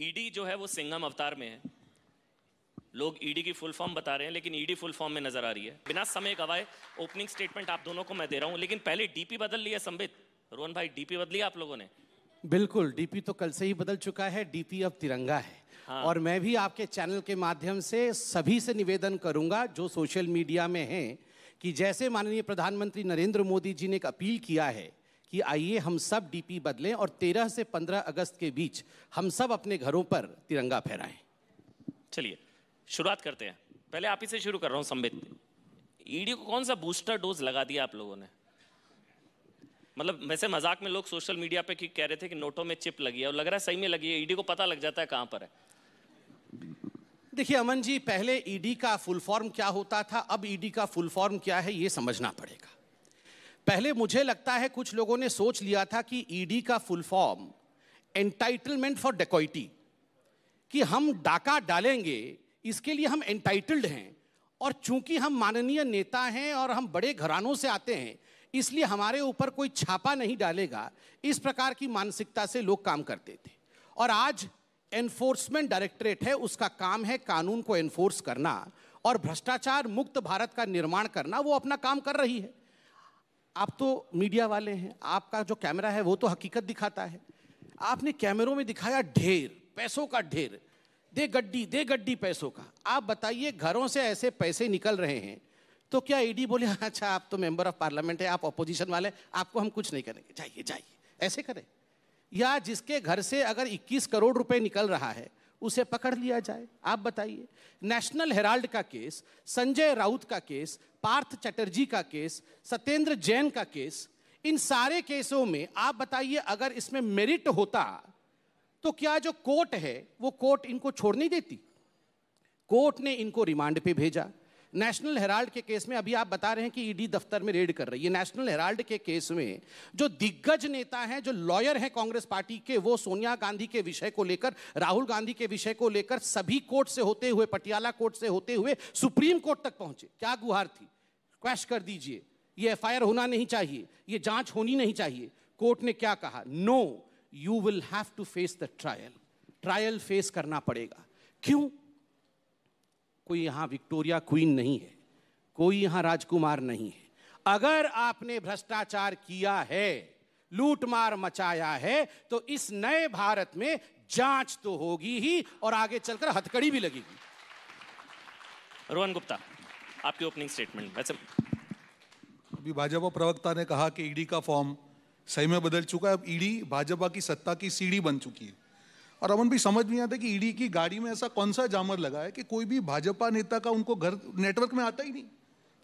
ED e जो है वो सिंगम अवतार में है लोग ईडी e की फुल फॉर्म बता रहे हैं लेकिन ईडी फुल फॉर्म में नजर आ रही है बिना समय गवाए ओपनिंग स्टेटमेंट आप दोनों को मैं दे रहा हूँ लेकिन पहले डीपी बदल लिया संबित रोहन भाई डीपी बदली आप लोगों ने बिल्कुल डीपी तो कल से ही बदल चुका है डीपी अब तिरंगा है हाँ। और मैं भी आपके चैनल के माध्यम से सभी से निवेदन करूंगा जो सोशल मीडिया में हैं कि जैसे माननीय प्रधानमंत्री नरेंद्र मोदी जी ने एक अपील किया है कि आइए हम सब डीपी बदलें और 13 से 15 अगस्त के बीच हम सब अपने घरों पर तिरंगा फहराएं चलिए शुरुआत करते हैं पहले आप ही से शुरू कर रहा हूँ संबित ईडी e को कौन सा बूस्टर डोज लगा दिया आप लोगों ने मतलब वैसे मजाक में लोग सोशल मीडिया पे कह रहे थे कि नोटों में चिप लगी है और लग रहा है सही में लगी है ईडी e को पता लग जाता है कहाँ पर है देखिए अमन जी पहले ईडी e का फुल फॉर्म क्या होता था अब ईडी का फुल फॉर्म क्या है ये समझना पड़ेगा पहले मुझे लगता है कुछ लोगों ने सोच लिया था कि ईडी e का full form entitlement for dacoity कि हम डाका डालेंगे इसके लिए हम एंटाइटल्ड हैं और चूंकि हम माननीय नेता हैं और हम बड़े घरानों से आते हैं इसलिए हमारे ऊपर कोई छापा नहीं डालेगा इस प्रकार की मानसिकता से लोग काम करते थे और आज एनफोर्समेंट डायरेक्टरेट है उसका काम है कानून को एनफोर्स करना और भ्रष्टाचार मुक्त भारत का निर्माण करना वो अपना काम कर रही है आप तो मीडिया वाले हैं आपका जो कैमरा है वो तो हकीकत दिखाता है आपने कैमरों में दिखाया ढेर पैसों का ढेर दे गड्डी दे गड्डी पैसों का आप बताइए घरों से ऐसे पैसे निकल रहे हैं तो क्या ईडी बोले अच्छा आप तो मेंबर ऑफ पार्लियामेंट है आप अपोजिशन वाले आपको हम कुछ नहीं करेंगे जाइए जाइए ऐसे करें या जिसके घर से अगर 21 करोड़ रुपए निकल रहा है उसे पकड़ लिया जाए आप बताइए नेशनल हेराल्ड का केस संजय राउत का केस पार्थ चटर्जी का केस सत्येंद्र जैन का केस इन सारे केसों में आप बताइए अगर इसमें मेरिट होता तो क्या जो कोर्ट है वो कोर्ट इनको छोड़ नहीं देती कोर्ट ने इनको रिमांड पे भेजा नेशनल हेराल्ड के केस में अभी आप बता रहे हैं कि ईडी e दफ्तर में रेड कर रही है नेशनल हेराल्ड के केस में जो दिग्गज नेता हैं जो लॉयर हैं कांग्रेस पार्टी के वो सोनिया गांधी के विषय को लेकर राहुल गांधी के विषय को लेकर सभी कोर्ट से होते हुए पटियाला कोर्ट से होते हुए सुप्रीम कोर्ट तक पहुंचे क्या गुहार थी क्रैश कर दीजिए ये एफ होना नहीं चाहिए ये जांच होनी नहीं चाहिए कोर्ट ने क्या कहा no you will have to face the trial trial face करना पड़ेगा क्यों कोई यहाँ विक्टोरिया क्वीन नहीं है कोई यहाँ राजकुमार नहीं है अगर आपने भ्रष्टाचार किया है लूटमार मचाया है तो इस नए भारत में जांच तो होगी ही और आगे चलकर हथकड़ी भी लगेगी रोहन गुप्ता आपकी ओपनिंग स्टेटमेंट वैसे अभी भाजपा प्रवक्ता ने कहा कि ईडी का फॉर्म सही में बदल चुका है अब ईडी भाजपा की सत्ता की सीढ़ी बन चुकी है और अमन भी समझ नहीं आता कि ईडी की गाड़ी में ऐसा कौन सा जामर लगा है कि कोई भी भाजपा नेता का उनको घर नेटवर्क में आता ही नहीं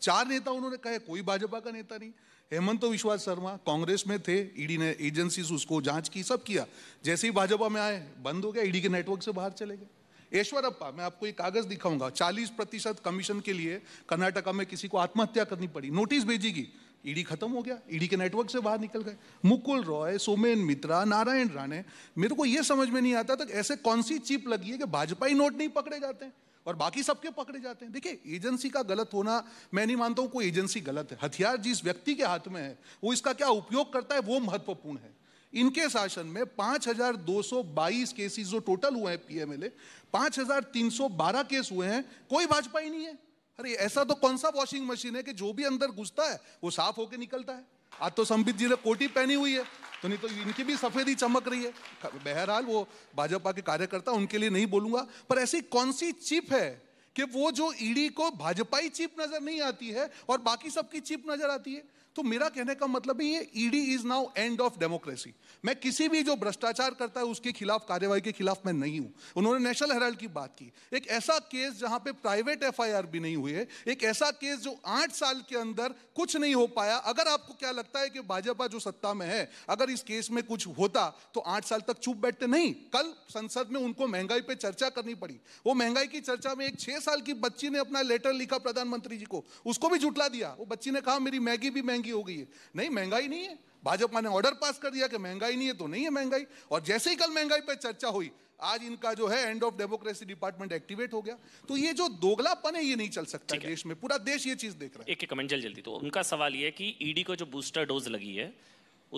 चार नेता उन्होंने कहे कोई भाजपा का नेता नहीं हेमंत तो विश्वास शर्मा कांग्रेस में थे ईडी ने एजेंसी उसको जांच की सब किया जैसे ही भाजपा में आए बंद हो गया ईडी के नेटवर्क से बाहर चले गए ऐश्वरप्पा मैं आपको एक कागज दिखाऊंगा 40 प्रतिशत कमीशन के लिए कर्नाटका में किसी को आत्महत्या करनी पड़ी नोटिस भेजेगी ईडी खत्म हो गया ईडी के नेटवर्क से बाहर निकल गए मुकुल रॉय सोमेन मित्रा नारायण राणे मेरे को यह समझ में नहीं आता था ऐसे कौन सी चिप लगी है कि भाजपा ही नोट नहीं पकड़े जाते हैं और बाकी सबके पकड़े जाते हैं देखिए एजेंसी का गलत होना मैं नहीं मानता हूं कोई एजेंसी गलत है हथियार जिस व्यक्ति के हाथ में है वो इसका क्या उपयोग करता है वो महत्वपूर्ण है इनके शासन में 5,222 केसेस जो टोटल हुए हैं पीएमएलए 5,312 केस हुए हैं कोई भाजपा ही नहीं है अरे ऐसा तो कौन सा वॉशिंग मशीन है कि जो भी अंदर घुसता है वो साफ होके निकलता है आज तो संबित जी ने कोटी पहनी हुई है तो नहीं तो इनकी भी सफेदी चमक रही है बहरहाल वो भाजपा के कार्यकर्ता उनके लिए नहीं बोलूंगा पर ऐसी कौन सी चिप है कि वो जो ईडी को भाजपा ही चिप नजर नहीं आती है और बाकी सबकी चिप नजर आती है तो मेरा कहने का मतलब ये ED is now end of democracy मैं किसी भी जो भ्रष्टाचार करता है उसके खिलाफ कार्यवाही के खिलाफ मैं नहीं हूं उन्होंने नेशनल हेराल्ड की बात की एक ऐसा केस जहां पे प्राइवेट एफआईआर भी नहीं हुए एक ऐसा केस जो आठ साल के अंदर कुछ नहीं हो पाया अगर आपको क्या लगता है कि भाजपा जो सत्ता में है अगर इस केस में कुछ होता तो आठ साल तक चुप बैठते नहीं कल संसद में उनको महंगाई पे चर्चा करनी पड़ी वो महंगाई की चर्चा में एक छह साल की बच्ची ने अपना लेटर लिखा प्रधानमंत्री जी को उसको भी जुटला दिया वो बच्ची ने कहा मेरी मैगी भी महंगी महंगी हो गई है नहीं महंगाई नहीं है भाजपा ने ऑर्डर पास कर दिया कि महंगाई नहीं है तो नहीं है महंगाई और जैसे ही कल महंगाई पर चर्चा हुई आज इनका जो है end of democracy department activate हो गया तो ये जो दोगलापन है ये नहीं चल सकता है। देश में पूरा देश ये चीज देख रहा है एक एक कमेंट जल जल्दी तो उनका सवाल ये है कि ईडी e को जो बूस्टर डोज लगी है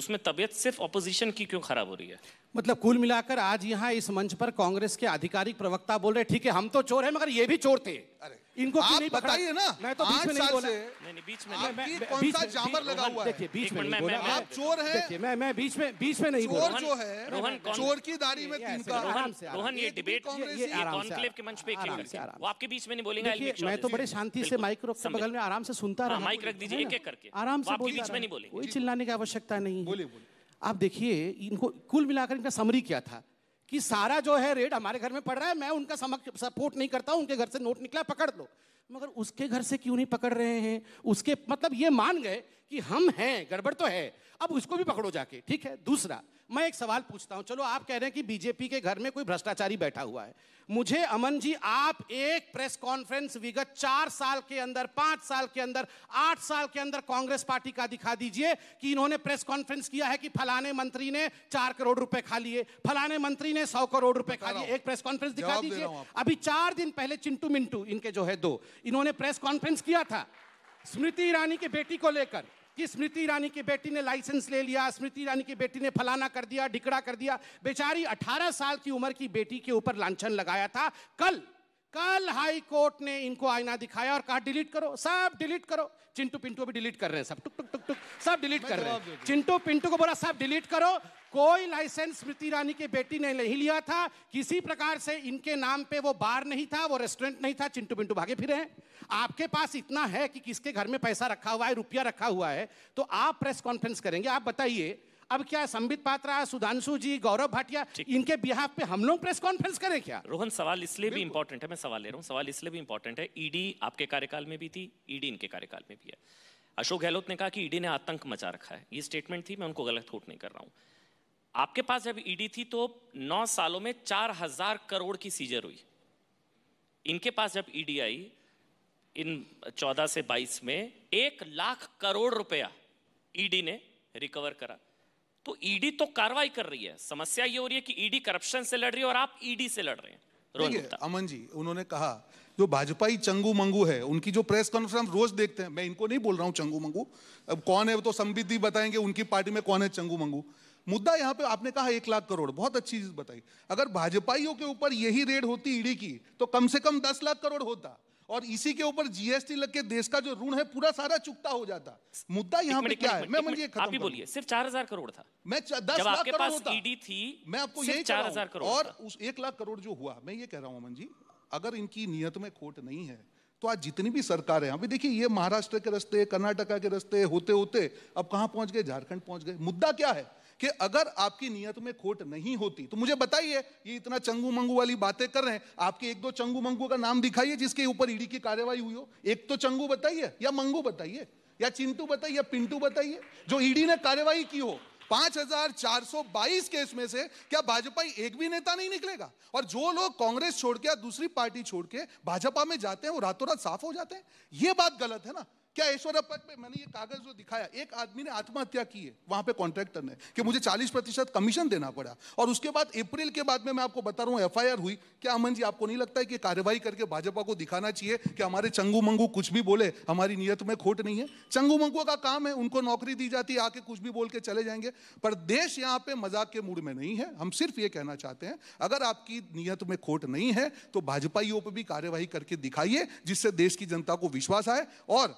उसमें तबियत सिर्फ ऑपोजिशन की क्यों खराब हो रही है मतलब कुल मिलाकर आज यहाँ इस मंच पर कांग्रेस के आधिकारिक प्रवक्ता बोल रहे ठीक है हम तो चोर हैं मगर ये भी चोर थे अरे इनको आप नहीं बताइए ना मैं तो बीच में नहीं बोला बीच में नहीं कौन सा जामर लगा हुआ है बीच में नहीं बोला आप चोर मैं मैं बीच में बीच में नहीं बोला चोर जो है रोहन चोर की दाढ़ी में रोहन ये डिबेट ये कॉन्क्लेव के मंच पे वो आपके बीच में नहीं बोलेंगे मैं तो बड़े शांति से माइक के बगल में आराम से सुनता हाँ, रहा माइक रख दीजिए एक एक करके आराम से आपके बीच में नहीं बोले कोई चिल्लाने की आवश्यकता नहीं बोलिए बोलिए आप देखिए इनको कुल मिलाकर इनका समरी क्या था कि सारा जो है रेड हमारे घर में पड़ रहा है मैं उनका सपोर्ट नहीं करता उनके घर से नोट निकला पकड़ लो मगर उसके घर से क्यों नहीं पकड़ रहे हैं उसके मतलब ये मान गए कि हम हैं गड़बड़ तो है अब उसको भी पकड़ो जाके ठीक है दूसरा मैं एक सवाल पूछता हूं चलो आप कह रहे हैं कि बीजेपी के घर में कोई भ्रष्टाचारी बैठा हुआ है मुझे अमन जी आप एक प्रेस कॉन्फ्रेंस विगत चार साल के अंदर पांच साल के अंदर आठ साल के अंदर कांग्रेस पार्टी का दिखा दीजिए कि इन्होंने प्रेस कॉन्फ्रेंस किया है कि फलाने मंत्री ने चार करोड़ रुपए खा लिए फलाने मंत्री ने सौ करोड़ रुपए खा लिए एक प्रेस कॉन्फ्रेंस दिखा दीजिए अभी चार दिन पहले चिंटू मिंटू इनके जो है दो इन्होंने प्रेस कॉन्फ्रेंस किया था स्मृति ईरानी की बेटी को लेकर कि स्मृति ईरानी की बेटी ने लाइसेंस ले लिया स्मृति ईरानी की बेटी ने फलाना कर दिया ढिकड़ा कर दिया बेचारी 18 साल की उम्र की बेटी के ऊपर लांछन लगाया था कल कल हाई कोर्ट ने इनको आईना दिखाया और कहा डिलीट करो सब डिलीट करो चिंटू पिंटू भी डिलीट कर रहे हैं सब टुक टुक टुक टुक सब डिलीट कर रहे हैं चिंटू पिंटू को बोला सब डिलीट करो कोई लाइसेंस स्मृति ईरानी की बेटी ने नहीं लिया था किसी प्रकार से इनके नाम पे वो बार नहीं था वो रेस्टोरेंट नहीं था चिंटू पिंटू भागे फिरे हैं आपके पास इतना है कि किसके घर में पैसा रखा हुआ है रुपया रखा हुआ है तो आप प्रेस कॉन्फ्रेंस करेंगे आप बताइए अब क्या संबित पात्रा सुधांशु जी गौरव भाटिया इनके बिहाफ पे हम लोग प्रेस कॉन्फ्रेंस करें क्या रोहन सवाल इसलिए भी इंपॉर्टेंट है मैं सवाल ले रहा हूँ सवाल इसलिए भी इंपॉर्टेंट है ईडी e आपके कार्यकाल में भी थी ईडी e इनके कार्यकाल में भी है अशोक गहलोत ने कहा कि ईडी e ने आतंक मचा रखा है ये स्टेटमेंट थी मैं उनको गलत थोट नहीं कर रहा हूँ आपके पास जब ईडी थी तो नौ सालों में चार हजार करोड़ की सीजर हुई इनके पास जब ईडी आई इन चौदह से बाईस में एक लाख करोड़ रुपया ईडी ने रिकवर करा तो ईडी e तो कार्रवाई कर रही है समस्या ये हो रही है कि ईडी e करप्शन से लड़ रही है और आप ईडी e से लड़ रहे हैं अमन जी उन्होंने कहा जो भाजपा ही चंगू मंगू है उनकी जो प्रेस कॉन्फ्रेंस रोज देखते हैं मैं इनको नहीं बोल रहा हूँ चंगू मंगू अब कौन है वो तो संबित जी बताएंगे उनकी पार्टी में कौन है चंगू मंगू मुद्दा यहाँ पे आपने कहा एक लाख करोड़ बहुत अच्छी चीज बताई अगर भाजपाइयों के ऊपर यही रेड होती ईडी की तो कम से कम दस लाख करोड़ होता और इसी के ऊपर जीएसटी लग के देश का जो ऋण है पूरा सारा चुकता हो जाता मुद्दा यहाँ पे क्या है मैं आप ही बोलिए सिर्फ चार हजार करोड़ था मैं दस लाख करोड़ होता e थी मैं आपको यही चार हजार करोड़ और उस एक लाख करोड़ जो हुआ मैं ये कह रहा हूँ अमन जी अगर इनकी नियत में खोट नहीं है तो आज जितनी भी सरकार है अभी देखिए ये महाराष्ट्र के रस्ते कर्नाटका के रस्ते होते होते अब कहाँ पहुंच गए झारखंड पहुंच गए मुद्दा क्या है कि अगर आपकी नियत में खोट नहीं होती तो मुझे बताइए ये इतना चंगू मंगू वाली बातें कर रहे हैं आपके एक दो चंगू मंगू का नाम दिखाइए जिसके ऊपर ईडी की कार्यवाही हुई हो एक तो चंगू बताइए या मंगू बताइए या चिंटू बताइए या पिंटू बताइए जो ईडी ने कार्यवाही की हो पांच हजार चार सौ बाईस केस में से क्या भाजपा एक भी नेता नहीं निकलेगा और जो लोग कांग्रेस छोड़ के या दूसरी पार्टी छोड़ के भाजपा में जाते हैं वो रातों रात साफ हो जाते हैं ये बात गलत है ना क्या ईश्वर पद पे मैंने ये कागज जो दिखाया एक आदमी ने आत्महत्या की है वहां पे कॉन्ट्रैक्टर ने कि मुझे 40 प्रतिशत कमीशन देना पड़ा और उसके बाद अप्रैल के बाद में मैं आपको बता रहा हूँ एफ हुई क्या अमन जी आपको नहीं लगता है कि कार्यवाही करके भाजपा को दिखाना चाहिए कि हमारे चंगू मंगू कुछ भी बोले हमारी नीयत में खोट नहीं है चंगू मंगू का काम है उनको नौकरी दी जाती है आके कुछ भी बोल के चले जाएंगे पर देश यहाँ पे मजाक के मूड में नहीं है हम सिर्फ ये कहना चाहते हैं अगर आपकी नीयत में खोट नहीं है तो भाजपा पर भी कार्यवाही करके दिखाइए जिससे देश की जनता को विश्वास आए और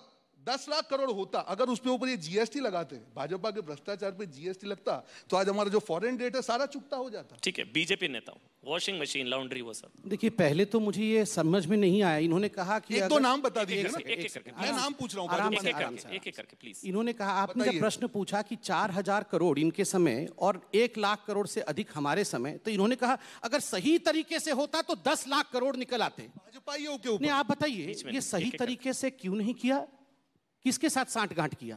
दस लाख करोड़ होता अगर उसके ऊपर ये जीएसटी लगाते भाजपा के भ्रष्टाचार पे जीएसटी लगता तो आज हमारा जो फॉरेन डेट है सारा चुकता हो जाता ठीक है बीजेपी नेता वॉशिंग मशीन लॉन्ड्री वो सब देखिए पहले तो मुझे ये समझ में नहीं आया इन्होंने कहा कि एक तो नाम बता दीजिए ना एक एक करके मैं नाम पूछ रहा हूँ एक एक करके प्लीज इन्होंने कहा आपने जब प्रश्न पूछा कि चार हजार करोड़ इनके समय और एक लाख करोड़ से अधिक हमारे समय तो इन्होंने कहा अगर सही तरीके से होता तो दस लाख करोड़ निकल आते भाजपा आप बताइए ये सही तरीके से क्यों नहीं किया किसके साथ सांठ गांठ किया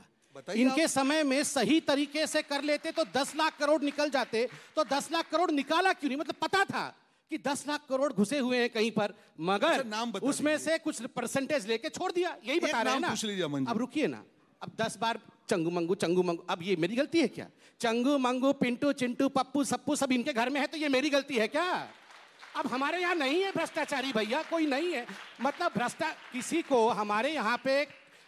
इनके समय में सही तरीके से कर लेते तो दस लाख करोड़ निकल जाते तो दस लाख करोड़ निकाला क्यों नहीं मतलब पता था कि दस लाख करोड़ घुसे हुए हैं कहीं पर मगर अच्छा, नाम उसमें से कुछ परसेंटेज लेके छोड़ दिया यही बता रहे हैं ना अब रुकिए ना अब दस बार चंगू मंगू चंगू मंगू अब ये मेरी गलती है क्या चंगू मंगू पिंटू चिंटू पप्पू सप्पू सब इनके घर में है तो ये मेरी गलती है क्या अब हमारे यहाँ नहीं है भ्रष्टाचारी भैया कोई नहीं है मतलब भ्रष्टा किसी को हमारे यहाँ पे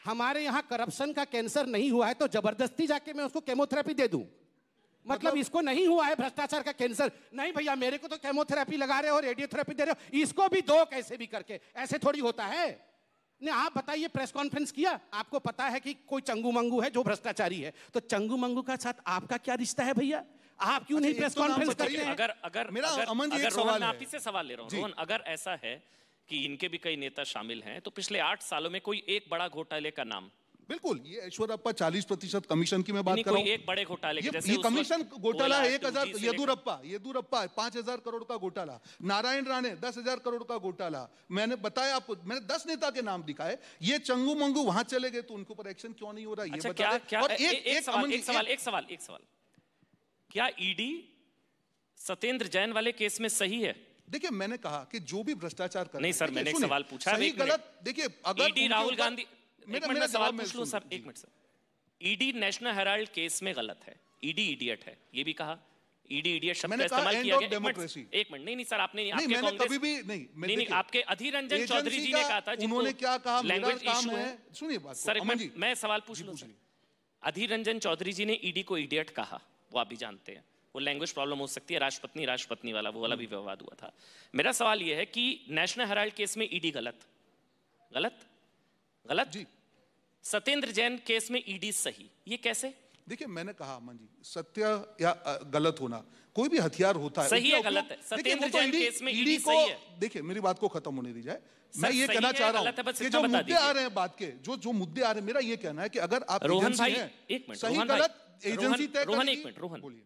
हमारे यहाँ करप्शन का कैंसर नहीं हुआ है तो जबरदस्ती जाके मैं उसको केमोथेरेपी दे दूं मतलब मतलब इसको नहीं हुआ है भ्रष्टाचार का कैंसर नहीं भैया मेरे को तो केमोथेरेपी लगा रहे हो रेडियोथेरेपी दे रहे हो इसको भी दो कैसे भी करके ऐसे थोड़ी होता है ने आप बताइए प्रेस कॉन्फ्रेंस किया आपको पता है कि कोई चंगू मंगू है जो भ्रष्टाचारी है तो चंगू मंगू का साथ आपका क्या रिश्ता है भैया आप क्यों अच्छा, नहीं प्रेस कॉन्फ्रेंस तो करते हैं अगर अगर मेरा अमन जी एक सवाल है आप से सवाल ले रहा हूं रोहन अगर ऐसा है कि इनके भी कई नेता शामिल हैं तो पिछले आठ सालों में कोई एक बड़ा घोटाले का नाम बिल्कुल ये ऐश्वर्यप्पा चालीस प्रतिशत कमीशन की मैं बात कर रहा हूँ एक बड़े घोटाले ये, ये कमीशन घोटाला है एक हजार येदुरप्पा येदुरप्पा पांच हजार करोड़ का घोटाला नारायण राणे दस हजार करोड़ का घोटाला मैंने बताया आपको मैंने दस नेता के नाम दिखाए ये चंगू मंगू वहां चले गए तो उनके ऊपर एक्शन क्यों नहीं हो रहा ये अच्छा, बता एक सवाल एक सवाल एक सवाल क्या ईडी सत्येंद्र जैन वाले केस में सही है देखिए मैंने कहा कि जो भी भ्रष्टाचार कर नहीं सर मैंने एक सवाल पूछा सही गलत देखिए अगर ईडी e राहुल गांधी एक मिनट सवाल पूछ लो सर एक minute sir ED National Herald case में गलत है ईडी e इडियट है ये भी कहा ईडी e इडियट शब्द का इस्तेमाल किया गया एक मिनट एक मिनट नहीं नहीं सर आपने नहीं, आपके कांग्रेस कभी भी नहीं नहीं, आपके अधीर रंजन चौधरी जी ने कहा था उन्होंने क्या कहा लैंग्वेज इशू है सुनिए बात सर मैं सवाल पूछ लूं अधीर रंजन चौधरी जी ने ईडी को इडियट कहा वो आप भी जानते हैं वो लैंग्वेज प्रॉब्लम हो सकती है राजपत्नी राजपत्नी वाला वो वाला भी विवाद हुआ था मेरा सवाल ये है कि नेशनल हेराल्ड केस में ईडी e गलत गलत गलत जी सत्येंद्र जैन केस में ईडी e सही ये कैसे देखिए मैंने कहा अमन जी सत्य या गलत होना कोई भी हथियार होता है सही है गलत है तो सत्येंद्र जैन केस e में ईडी सही है देखिए मेरी बात को खत्म होने दी जाए मैं ये कहना चाह रहा हूँ कि जो मुद्दे आ रहे हैं बात के जो जो मुद्दे आ रहे हैं मेरा ये कहना है कि अगर आप रोहन भाई एक मिनट सही गलत एजेंसी तय रोहन एक मिनट रोहन बोलिए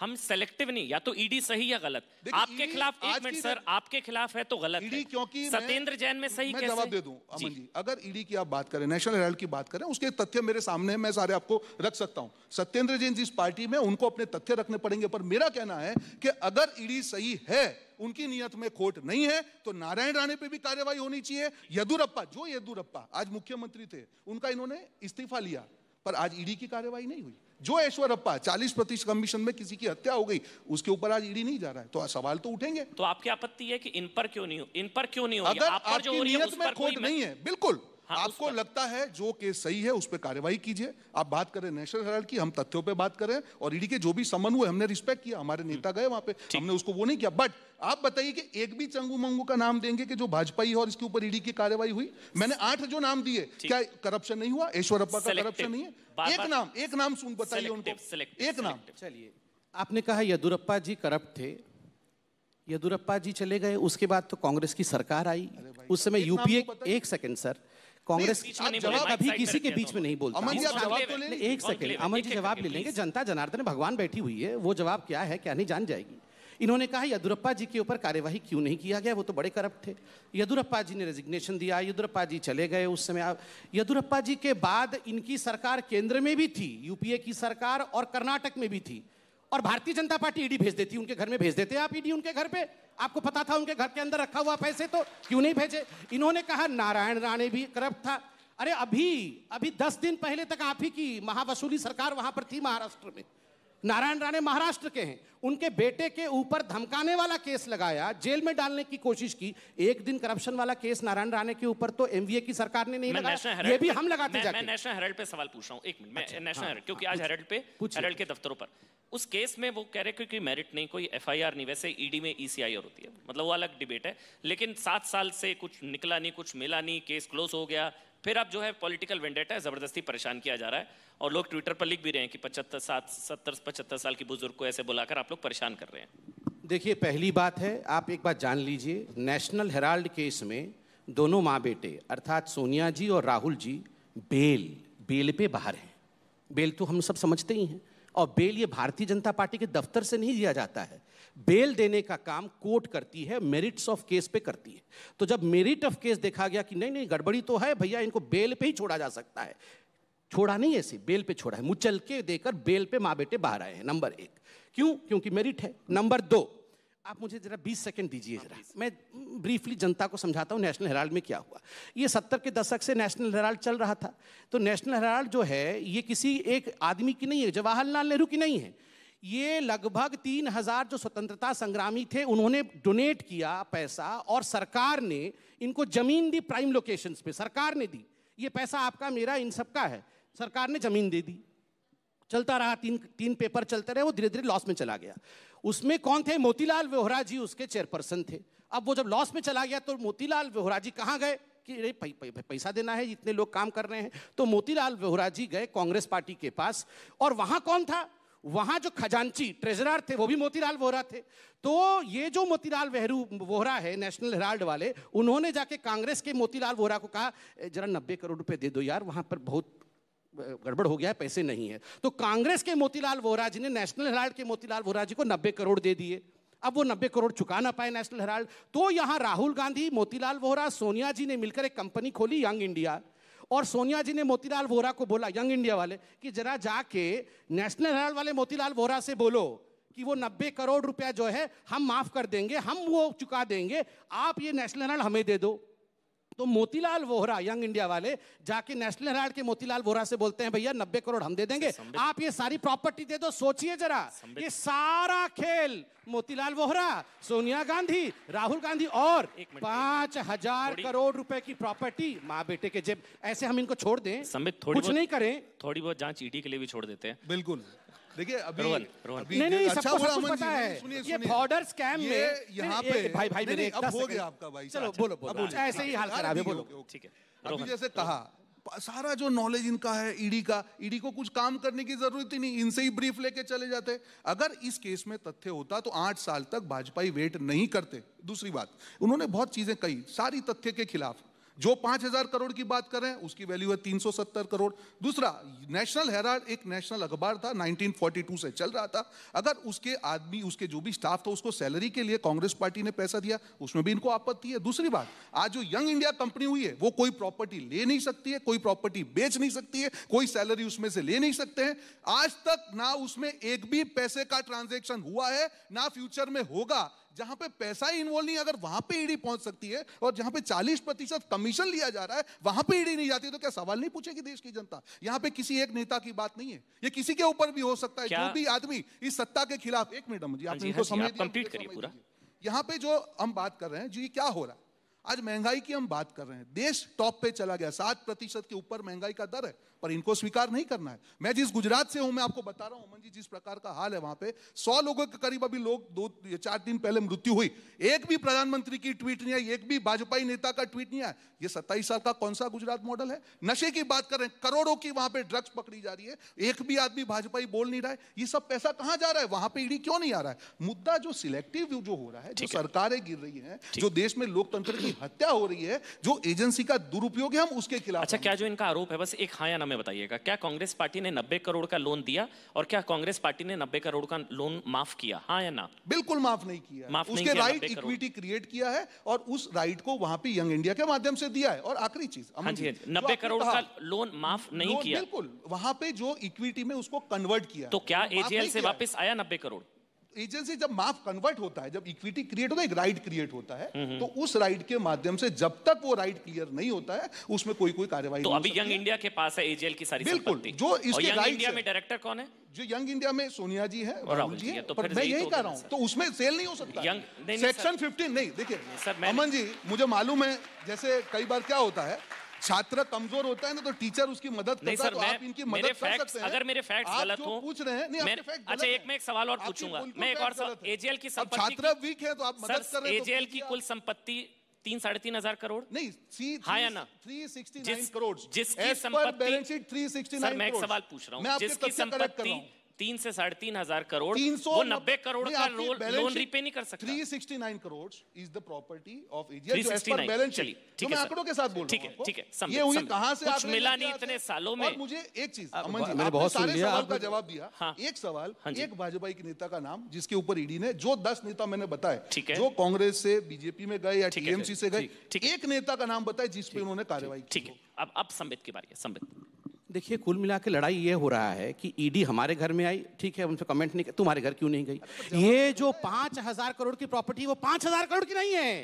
हम सेलेक्टिव नहीं या तो ईडी e सही या गलत आपके e खिलाफ एक मिनट सर आपके खिलाफ है तो गलत ईडी e क्योंकि सत्येंद्र जैन में सही मैं जवाब दे दूं अमन जी अगर ईडी की आप बात करें नेशनल हेराल्ड की बात करें उसके तथ्य मेरे सामने मैं सारे आपको रख सकता हूं सत्येंद्र जैन जिस पार्टी में उनको अपने तथ्य रखने पड़ेंगे पर मेरा कहना है कि अगर ईडी सही है उनकी नियत में खोट नहीं है तो नारायण राणे पे भी कार्यवाही होनी चाहिए यदुरप्पा जो यदुरप्पा आज मुख्यमंत्री थे उनका इन्होंने इस्तीफा लिया पर आज ईडी की कार्यवाही नहीं हुई जो ऐश्वरप्पा चालीस प्रतिशत कमीशन में किसी की हत्या हो गई उसके ऊपर आज ईडी नहीं जा रहा है तो सवाल तो उठेंगे तो आपकी आपत्ति है कि इन पर क्यों नहीं हो इन पर क्यों नहीं हो अगर आपकी नियत में खोट नहीं है बिल्कुल हाँ, आपको लगता है जो केस सही है उस पर कार्यवाही कीजिए आप बात करें नेशनल हेराल्ड की हम तथ्यों पे बात करें और ईडी के जो भी समन हुए हमने रिस्पेक्ट किया हमारे नेता गए वहां पे हमने उसको वो नहीं किया बट आप बताइए कि एक भी चंगू मंगू का नाम देंगे कि जो भाजपा ही और इसके ऊपर ईडी की कार्यवाही हुई मैंने आठ जो नाम दिए क्या करप्शन नहीं हुआ ईश्वरप्पा का करप्शन नहीं है एक नाम एक नाम सुन बताइए उनको एक नाम चलिए आपने कहा यदुरप्पा जी करप्ट थे यदुरप्पा जी चले गए उसके बाद तो कांग्रेस की सरकार आई उस समय यूपीए तो एक सेकंड सर कांग्रेस अभी किसी के बीच में तो। नहीं बोलता अमन जी आप जवाब तो, तो ले एक सेकंड अमन जी जवाब ले लेंगे जनता जनार्दन भगवान बैठी हुई है वो जवाब क्या है क्या नहीं जान जाएगी इन्होंने कहा यदुरप्पा जी के ऊपर कार्यवाही क्यों नहीं किया गया वो तो बड़े करप्ट थे यदुरप्पा जी ने रेजिग्नेशन दिया यदुरप्पा जी चले गए उस समय यदुरप्पा जी के बाद इनकी सरकार केंद्र में भी थी यूपीए की सरकार और कर्नाटक में भी थी और भारतीय जनता पार्टी ईडी भेज देती उनके घर में भेज देते आप ईडी उनके घर पे आपको पता था उनके घर के अंदर रखा हुआ पैसे तो क्यों नहीं भेजे इन्होंने कहा नारायण राणे भी करप्ट था अरे अभी अभी दस दिन पहले तक आप ही की महावसूली सरकार वहां पर थी महाराष्ट्र में नारायण राणे महाराष्ट्र के हैं उनके बेटे के ऊपर धमकाने वाला केस लगाया जेल में डालने की कोशिश की एक दिन करप्शन वाला केस नारायण राणे के ऊपर तो एमवीए की सरकार ने नहीं लगाया ये भी हम लगाते मैं, जाके मैं नेशनल हेरल्ड पे सवाल पूछ रहा हूँ एक मिनट मैं अच्छा, नेशनल हेरल्ड हाँ, क्योंकि हाँ, आज हेरल्ड पे हेरल्ड के दफ्तरों पर उस केस में वो कह रहे क्योंकि मेरिट नहीं कोई एफआईआर नहीं वैसे ईडी e में ईसीआईआर e होती है मतलब वो अलग डिबेट है लेकिन सात साल से कुछ निकला नहीं कुछ मिला नहीं केस क्लोज हो गया फिर अब जो है पॉलिटिकल वेंडेटा है ज़बरदस्ती परेशान किया जा रहा है और लोग ट्विटर पर लिख भी रहे हैं कि पचहत्तर सात सत्तर पचहत्तर साल की बुजुर्ग को ऐसे बुलाकर आप लोग परेशान कर रहे हैं देखिए पहली बात है आप एक बात जान लीजिए नेशनल हेराल्ड केस में दोनों माँ बेटे अर्थात सोनिया जी और राहुल जी बेल बेल पे बाहर हैं बेल तो हम सब समझते ही हैं और बेल ये भारतीय जनता पार्टी के दफ्तर से नहीं दिया जाता है बेल देने का काम कोर्ट करती है मेरिट्स ऑफ केस पे करती है तो जब मेरिट ऑफ केस देखा गया कि नहीं नहीं गड़बड़ी तो है भैया इनको बेल पे ही छोड़ा जा सकता है छोड़ा नहीं ऐसे बेल पे छोड़ा है मुचल के देकर बेल पे माँ बेटे बाहर आए हैं नंबर एक क्यों क्योंकि मेरिट है नंबर दो आप मुझे जरा 20 सेकंड दीजिए जरा हाँ, मैं ब्रीफली जनता को समझाता हूँ नेशनल हेराल्ड में क्या हुआ ये सत्तर के दशक से नेशनल हेराल्ड चल रहा था तो नेशनल हेराल्ड जो है ये किसी एक आदमी की नहीं है जवाहरलाल नेहरू की नहीं है ये लगभग तीन हजार जो स्वतंत्रता संग्रामी थे उन्होंने डोनेट किया पैसा और सरकार ने इनको जमीन दी प्राइम लोकेशंस पे सरकार ने दी ये पैसा आपका मेरा इन सबका है सरकार ने जमीन दे दी चलता रहा तीन तीन पेपर चलते रहे वो धीरे धीरे लॉस में चला गया उसमें कौन थे मोतीलाल व्योहरा जी उसके चेयरपर्सन थे अब वो जब लॉस में चला गया तो मोतीलाल व्योहरा जी कहाँ गए कि अरे पै, पै, पै, पैसा देना है इतने लोग काम कर रहे हैं तो मोतीलाल व्योहरा जी गए कांग्रेस पार्टी के पास और वहाँ कौन था वहां जो खजांची ट्रेजरार थे वो भी मोतीलाल वोहरा थे तो ये जो मोतीलाल वेहरू वोहरा है नेशनल हेराल्ड वाले उन्होंने जाके कांग्रेस के मोतीलाल वोहरा को कहा जरा नब्बे करोड़ रुपए दे दो यार वहां पर बहुत गड़बड़ हो गया है पैसे नहीं है तो कांग्रेस के मोतीलाल वोहरा जी ने नेशनल हेराल्ड के मोतीलाल वोहरा जी को नब्बे करोड़ दे दिए अब वो नब्बे करोड़ चुका ना पाए नेशनल हेराल्ड तो यहाँ राहुल गांधी मोतीलाल वोहरा सोनिया जी ने मिलकर एक कंपनी खोली यंग इंडिया और सोनिया जी ने मोतीलाल वोरा को बोला यंग इंडिया वाले कि जरा जाके नेशनल हेराल्ड वाले मोतीलाल वोरा से बोलो कि वो नब्बे करोड़ रुपया जो है हम माफ़ कर देंगे हम वो चुका देंगे आप ये नेशनल हेराल्ड हमें दे दो तो मोतीलाल वोहरा यंग इंडिया वाले जाके नेशनल हेराल्ड के मोतीलाल वोहरा से बोलते हैं भैया नब्बे करोड़ हम दे देंगे अच्छा, आप ये सारी प्रॉपर्टी दे दो सोचिए जरा ये सारा खेल मोतीलाल वोहरा सोनिया गांधी राहुल गांधी और पांच हजार करोड़ रुपए की प्रॉपर्टी माँ बेटे के जेब ऐसे हम इनको छोड़ दें कुछ नहीं करें थोड़ी बहुत जांच ईडी के लिए भी छोड़ देते हैं बिल्कुल देखिए अभी रोहन अभी नहीं नहीं सबको सब अच्छा, अच्छा, कुछ पता है सुनिए ये बॉर्डर स्कैम में यहाँ पे भाई भाई मेरे अब हो गया आपका भाई चलो बोलो बोलो ऐसे ही हाल खराब है बोलो ठीक है अभी जैसे कहा सारा जो नॉलेज इनका है ईडी का ईडी को कुछ काम करने की जरूरत ही नहीं इनसे ही ब्रीफ लेके चले जाते अगर इस केस में तथ्य होता तो आठ साल तक भाजपा वेट नहीं करते दूसरी बात उन्होंने बहुत चीजें कही सारी तथ्य के खिलाफ जो पांच हजार करोड़ की बात करें उसकी वैल्यू है तीन सौ सत्तर करोड़ दूसरा नेशनल हेराल्ड एक नेशनल अखबार था 1942 से चल रहा था अगर उसके आदमी उसके जो भी स्टाफ था उसको सैलरी के लिए कांग्रेस पार्टी ने पैसा दिया उसमें भी इनको आपत्ति है दूसरी बात आज जो यंग इंडिया कंपनी हुई है वो कोई प्रॉपर्टी ले नहीं सकती है कोई प्रॉपर्टी बेच नहीं सकती है कोई सैलरी उसमें से ले नहीं सकते हैं आज तक ना उसमें एक भी पैसे का ट्रांजेक्शन हुआ है ना फ्यूचर में होगा जहां पे पैसा ही इन्वॉल्व नहीं अगर वहां पे ईडी पहुंच सकती है और जहां पे 40 प्रतिशत कमीशन लिया जा रहा है वहां पे ईडी नहीं जाती तो क्या सवाल नहीं पूछेगी देश की जनता यहां पे किसी एक नेता की बात नहीं है ये किसी के ऊपर भी हो सकता है जो भी आदमी इस सत्ता के खिलाफ एक मिनट हाँ जी आपने इनको हाँ समझ कंप्लीट करिए पूरा यहाँ पे जो हम बात कर रहे हैं जी क्या हो रहा है आज महंगाई की हम बात कर रहे हैं देश टॉप पे चला गया सात प्रतिशत के ऊपर महंगाई का दर है पर इनको स्वीकार नहीं करना है मैं जिस गुजरात से हूं मैं आपको बता रहा हूं अमन जी जिस प्रकार का हाल है वहां पे सौ लोगों के करीब अभी लोग दो चार दिन पहले मृत्यु हुई एक भी प्रधानमंत्री की ट्वीट नहीं आई एक भी भाजपाई नेता का ट्वीट नहीं आया ये सत्ताईस साल का कौन सा गुजरात मॉडल है नशे की बात करें करोड़ों की वहां पर ड्रग्स पकड़ी जा रही है एक भी आदमी भाजपाई बोल नहीं रहा है ये सब पैसा कहां जा रहा है वहां पर ईडी क्यों नहीं आ रहा है मुद्दा जो सिलेक्टिव जो हो रहा है जो सरकारें गिर रही है जो देश में लोकतंत्र की हत्या हो रही है जो एजेंसी का दुरुपयोग है हम उसके खिलाफ अच्छा क्या जो इनका आरोप है बस एक हाँ या ना में बताइएगा क्या कांग्रेस पार्टी ने नब्बे करोड़ का लोन दिया और क्या कांग्रेस पार्टी ने नब्बे करोड़ का लोन माफ किया हाँ या ना बिल्कुल माफ नहीं किया माफ उसके नहीं राइट इक्विटी क्रिएट किया है और उस राइट को वहां पे यंग इंडिया के माध्यम से दिया है और आखिरी चीज हाँ जी हाँ नब्बे करोड़ का लोन माफ नहीं किया बिल्कुल वहां पे जो इक्विटी में उसको कन्वर्ट किया तो क्या एजीएल से वापस आया नब्बे करोड़ एजेंसी जब माफ कन्वर्ट होता है जब इक्विटी क्रिएट होता है एक राइट क्रिएट होता है हम्म, हम्म। तो उस राइट के माध्यम से जब तक वो राइट क्लियर नहीं होता है उसमें कोई कोई कार्यवाही तो अभी यंग इंडिया के पास है एजेल की सारी बिल्कुल जो इसके यंग इंडिया में डायरेक्टर कौन है जो यंग इंडिया में सोनिया जी है राहुल जी है तो पर मैं यही तो कह रहा हूँ तो उसमें सेल नहीं हो सकता यंग सेक्शन फिफ्टीन नहीं देखिए अमन जी मुझे मालूम है जैसे कई बार क्या होता है छात्र कमजोर होता है ना तो टीचर उसकी मदद करता सर, तो आप इनकी मदद कर सकते हैं अगर मेरे फैक्ट्स गलत हो पूछ रहे हैं नहीं आपके फैक्ट अच्छा एक मैं एक सवाल और पूछूंगा मैं एक और सवाल एजीएल की संपत्ति छात्र वीक है तो आप मदद कर रहे हैं एजीएल की कुल संपत्ति तीन साढ़े तीन हजार करोड़ नहीं हाँ या ना थ्री सिक्सटी करोड़ जिसकी संपत्ति थ्री सिक्सटी मैं एक सवाल पूछ रहा हूँ जिसकी संपत्ति तीन से साढ़े तीन हजार करोड़ तीन सौ नब्बे करोड़ का लो, लोन रिपे नहीं कर सकता 369 crore is the property of India balance चलिए तो ठीक है आंकड़ों के साथ बोल ठीक है ठीक है ये हुई कहां से कुछ मिला नहीं इतने सालों में मुझे एक चीज अमन जी मैंने बहुत सारे सवाल का जवाब दिया हाँ। एक सवाल हाँ एक भाजपा के नेता का नाम जिसके ऊपर ईडी ने जो दस नेता मैंने बताए जो कांग्रेस से बीजेपी में गए या टीएमसी से गए एक नेता का नाम बताए जिसपे उन्होंने कार्रवाई ठीक है अब अब संबित की बारी है संबित देखिए कुल मिला के लड़ाई ये हो रहा है कि ईडी e हमारे घर में आई ठीक है उनसे कमेंट नहीं तुम्हारे घर क्यों नहीं गई ये जो पांच हजार करोड़ की प्रॉपर्टी वो पांच हजार करोड़ की नहीं है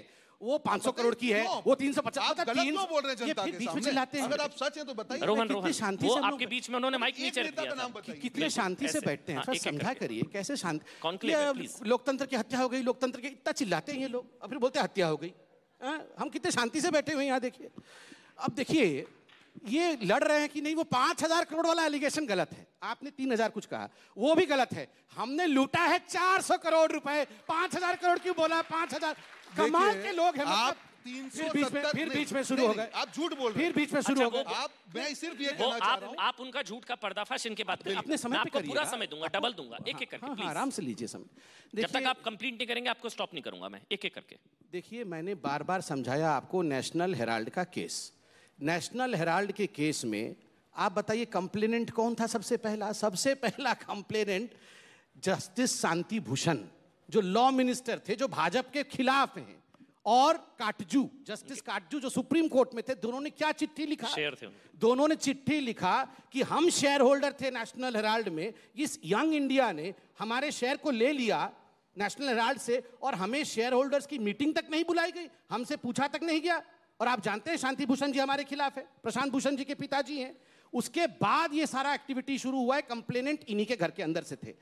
वो पांच सौ करोड़ की है वो तीन सौ पचास बोल रहे हैं बीच में चलाते हैं अगर आप सच हैं तो बताइए रोहन रोहन शांति वो आपके बीच में उन्होंने माइक नीचे कितने शांति से बैठते हैं हाँ, समझा करिए कैसे शांति लोकतंत्र की हत्या हो गई लोकतंत्र के इतना चिल्लाते हैं ये लोग फिर बोलते हत्या हो गई हाँ, हम कितने शांति से बैठे हुए यहाँ देखिए अब देखिए ये लड़ रहे हैं कि नहीं वो पांच हजार करोड़ वाला एलिगेशन गलत है आपने तीन हजार कुछ कहा वो भी गलत है हमने लूटा है चार सौ करोड़ रुपए पांच हजार करोड़ क्यों बोला पांच हजार कमाल के लोग हैं मतलब आप फिर बीच में फिर बीच में शुरू हो गए आप झूठ बोल फिर बीच में शुरू अच्छा, हो गए आप मैं सिर्फ ये कहना चाह रहा हूं आप उनका झूठ का पर्दाफाश इनके बात अपने समय पे पूरा समय दूंगा डबल दूंगा एक एक हाँ, करके हाँ, हाँ, आराम से लीजिए समय जब तक आप कंप्लीट नहीं करेंगे आपको स्टॉप नहीं करूंगा मैं एक एक करके देखिए मैंने बार बार समझाया आपको नेशनल हेराल्ड का केस नेशनल हेराल्ड के केस में आप बताइए कंप्लेनेंट कौन था सबसे पहला सबसे पहला कंप्लेनेंट जस्टिस शांति भूषण जो लॉ मिनिस्टर थे जो भाजपा के खिलाफ हैं और काटजू जस्टिस काटजू जो सुप्रीम कोर्ट में थे दोनों ने क्या चिट्ठी लिखा शेयर थे दोनों ने चिट्ठी लिखा कि हम शेयर होल्डर थे नेशनल हेराल्ड में इस यंग इंडिया ने हमारे शेयर को ले लिया नेशनल हेराल्ड से और हमें शेयर होल्डर्स की मीटिंग तक नहीं बुलाई गई हमसे पूछा तक नहीं गया और आप जानते हैं शांति भूषण जी हमारे खिलाफ है प्रशांत भूषण जी के पिताजी हैं उसके बाद ये सारा एक्टिविटी शुरू हुआ है कंप्लेनेंट इन्हीं के घर के अंदर से थे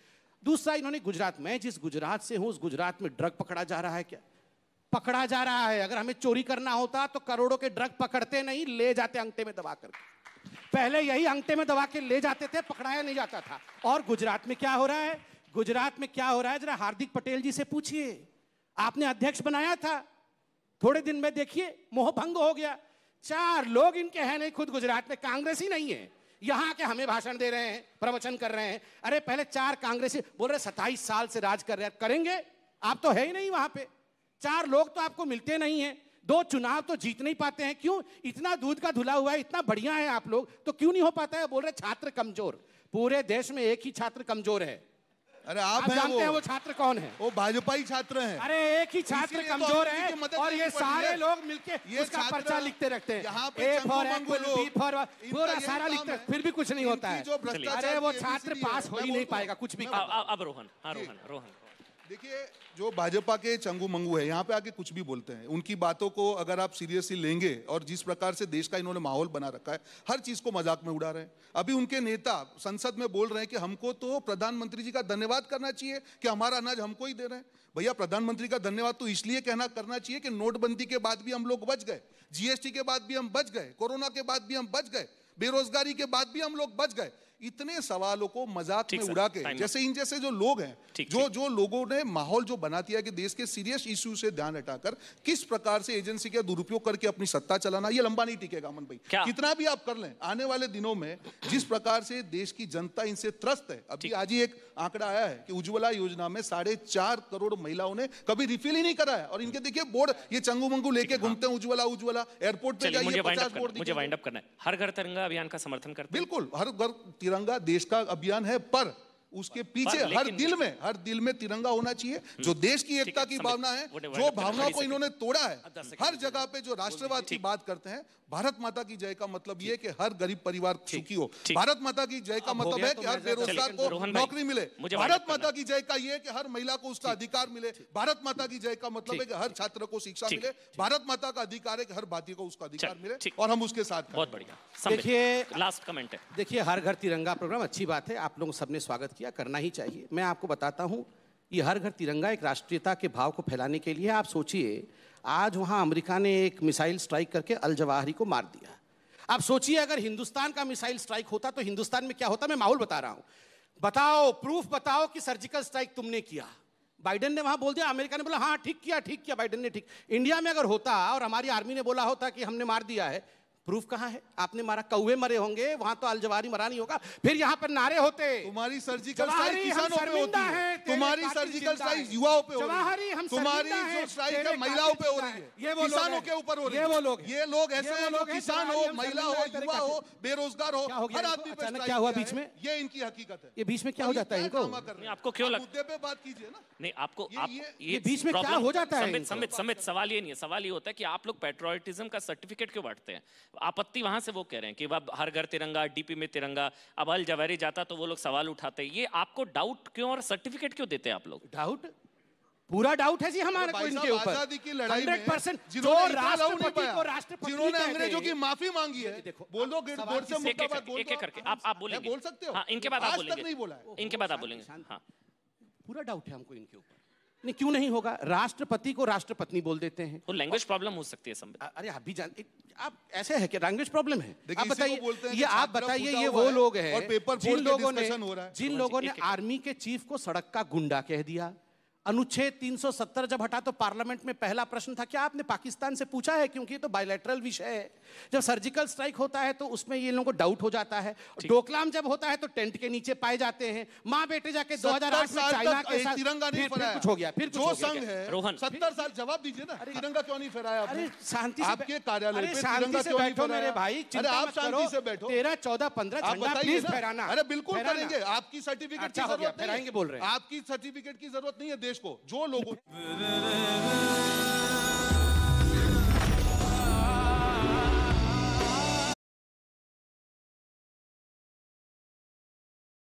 दूसरा इन्होंने गुजरात में जिस गुजरात से हूं उस गुजरात में ड्रग पकड़ा जा रहा है क्या पकड़ा जा रहा है अगर हमें चोरी करना होता तो करोड़ों के ड्रग पकड़ते नहीं ले जाते अंगते में दबा करके पहले यही अंगते में दबा के ले जाते थे पकड़ाया नहीं जाता था और गुजरात में क्या हो रहा है गुजरात में क्या हो रहा है जरा हार्दिक पटेल जी से पूछिए आपने अध्यक्ष बनाया था थोड़े दिन में देखिए मोह भंग हो गया चार लोग इनके हैं नहीं खुद गुजरात में कांग्रेस ही नहीं है यहाँ के हमें भाषण दे रहे हैं प्रवचन कर रहे हैं अरे पहले चार कांग्रेसी बोल रहे सताइस साल से राज कर रहे हैं करेंगे आप तो है ही नहीं वहां पे चार लोग तो आपको मिलते नहीं है दो चुनाव तो जीत नहीं पाते हैं क्यों इतना दूध का धुला हुआ है इतना बढ़िया है आप लोग तो क्यों नहीं हो पाता है बोल रहे छात्र कमजोर पूरे देश में एक ही छात्र कमजोर है अरे आप, आप हैं जानते वो, हैं वो छात्र कौन है वो भाजपा ही छात्र हैं अरे एक ही छात्र तो कमजोर है और ये सारे लोग मिलके ये उसका पर्चा लिखते रखते हैं पूरा सारा लिखते फिर भी कुछ नहीं होता है अरे वो छात्र पास हो ही नहीं पाएगा कुछ भी अब रोहन हाँ, रोहन रोहन देखिए जो भाजपा के चंगू मंगू है यहाँ पे आके कुछ भी बोलते हैं उनकी बातों को अगर आप सीरियसली लेंगे और जिस प्रकार से देश का इन्होंने माहौल बना रखा है हर चीज़ को मजाक में उड़ा रहे हैं अभी उनके नेता संसद में बोल रहे हैं कि हमको तो प्रधानमंत्री जी का धन्यवाद करना चाहिए कि हमारा अनाज हमको ही दे रहे हैं भैया प्रधानमंत्री का धन्यवाद तो इसलिए कहना करना चाहिए कि नोटबंदी के बाद भी हम लोग बच गए जीएसटी के बाद भी हम बच गए कोरोना के बाद भी हम बच गए बेरोजगारी के बाद भी हम लोग बच गए इतने सवालों को मजाक में उड़ा के जैसे इन जैसे जो लोग हैं जो जो लोगों ने माहौल जो बना दिया कि देश के सीरियस इश्यू से ध्यान हटाकर किस प्रकार से एजेंसी का दुरुपयोग करके अपनी सत्ता चलाना ये लंबा नहीं टिकेगा अमन भाई कितना भी आप कर लें आने वाले दिनों में जिस प्रकार से देश की जनता इनसे त्रस्त है अभी आज ही एक आंकड़ा आया है कि उज्ज्वला योजना में साढ़े चार करोड़ महिलाओं ने कभी रिफिल ही नहीं कराया और इनके देखिए बोर्ड ये चंगू मंगू लेके हाँ। घूमते हैं उज्ज्वला उज्ज्वला एयरपोर्ट पे जाइए मुझे वाइंड अप करना है हर घर तिरंगा अभियान का समर्थन करते बिल्कुल हर घर तिरंगा देश का अभियान है पर उसके पीछे हर दिल में हर दिल में तिरंगा होना चाहिए हम्म। जो देश की एकता की भावना है जो भावना को इन्होंने तोड़ा है हर जगह पे जो राष्ट्रवाद की बात करते हैं भारत माता की जय का मतलब ये कि हर गरीब परिवार सुखी हो मतलब तो भारत माता की जय का मतलब है कि हर बेरोजगार को नौकरी मिले भारत माता की जय का ये कि हर महिला को उसका अधिकार मिले भारत माता की जय का मतलब है कि हर छात्र को शिक्षा मिले भारत माता का अधिकार है कि हर भारतीय को उसका अधिकार मिले और हम उसके साथ बहुत बढ़िया देखिए लास्ट कमेंट है देखिए हर घर तिरंगा प्रोग्राम अच्छी बात है आप लोगों सबने स्वागत किया क्या करना ही चाहिए मैं आपको बताता हूँ ये हर घर तिरंगा एक राष्ट्रीयता के भाव को फैलाने के लिए आप सोचिए आज वहाँ अमेरिका ने एक मिसाइल स्ट्राइक करके अल जवाहरी को मार दिया आप सोचिए अगर हिंदुस्तान का मिसाइल स्ट्राइक होता तो हिंदुस्तान में क्या होता मैं माहौल बता रहा हूँ बताओ प्रूफ बताओ कि सर्जिकल स्ट्राइक तुमने किया बाइडन ने वहां बोल दिया अमेरिका ने बोला हाँ ठीक किया ठीक किया बाइडन ने ठीक इंडिया में अगर होता और हमारी आर्मी ने बोला होता कि हमने मार दिया है प्रूफ कहाँ है आपने मारा कौए मरे होंगे वहां तो अलजवारी मरा नहीं होगा फिर यहाँ पर नारे होते तुम्हारी सर्जिकल स्ट्राइक किसानों पे होती है, तुम्हारी सर्जिकल स्ट्राइक युवाओं पे हो रही है तुम्हारी जो स्ट्राइक है महिलाओं पे हो रही है किसानों के ऊपर हो रही है ये लोग ये लोग ऐसे हैं लोग किसान हो महिला हो युवा हो बेरोजगार हो हर आदमी पे क्या हुआ बीच में ये इनकी हकीकत है ये बीच में क्या हो जाता है इनको आपको क्यों लगता मुद्दे पे बात कीजिए ना नहीं आपको ये बीच में क्या हो जाता है समित समित सवाल ये नहीं है सवाल ये होता है कि आप लोग पेट्रोटिज्म का सर्टिफिकेट क्यों बांटते हैं आपत्ति वहां से वो कह रहे हैं कि अब हर घर तिरंगा डीपी में तिरंगा अब अल जवारी जाता तो वो लोग सवाल उठाते ये आपको डाउट क्यों और सर्टिफिकेट क्यों देते हैं आप लोग डाउट पूरा डाउट है जी हमारा तो कोई इनके ऊपर की लड़ाई जो राष्ट्रपति को राष्ट्रपति जिन्होंने अंग्रेजों की माफी मांगी है देखो बोल दो से एक एक करके आप आप बोलेंगे बोल सकते हो हाँ, इनके बाद आप बोलेंगे इनके बाद आप बोलेंगे हाँ पूरा डाउट है हमको इनके ऊपर नहीं क्यों नहीं होगा राष्ट्रपति को राष्ट्रपत्नी बोल देते हैं तो लैंग्वेज प्रॉब्लम हो सकती है संबित अरे आप भी जान आप ऐसे है कि लैंग्वेज प्रॉब्लम है आप बताइए ये आप बताइए ये वो लोग हैं जिन लोगों ने जिन लोगों ने आर्मी के चीफ को सड़क का गुंडा कह दिया अनुच्छेद 370 जब हटा तो पार्लियामेंट में पहला प्रश्न था क्या आपने पाकिस्तान से पूछा है क्योंकि ये तो बायोलेटरल विषय है जब सर्जिकल स्ट्राइक होता है तो उसमें ये लोगों को डाउट हो जाता है डोकलाम जब होता है तो टेंट के नीचे पाए जाते हैं माँ बेटे जाके दो हजार चाइना के साथ तिरंगा नहीं फिर कुछ हो गया फिर जो संघ है रोहन सत्तर साल जवाब दीजिए ना तिरंगा क्यों नहीं फहराया अरे शांति आपके कार्यालय शांति से बैठो मेरे भाई आप शांति से बैठो तेरह चौदह पंद्रह प्लीज फहराना अरे बिल्कुल करेंगे आपकी सर्टिफिकेट की अच्छा जरूरत बोल रहे हैं आपकी सर्टिफिकेट की जरूरत नहीं है देश संदेश को जो लोगों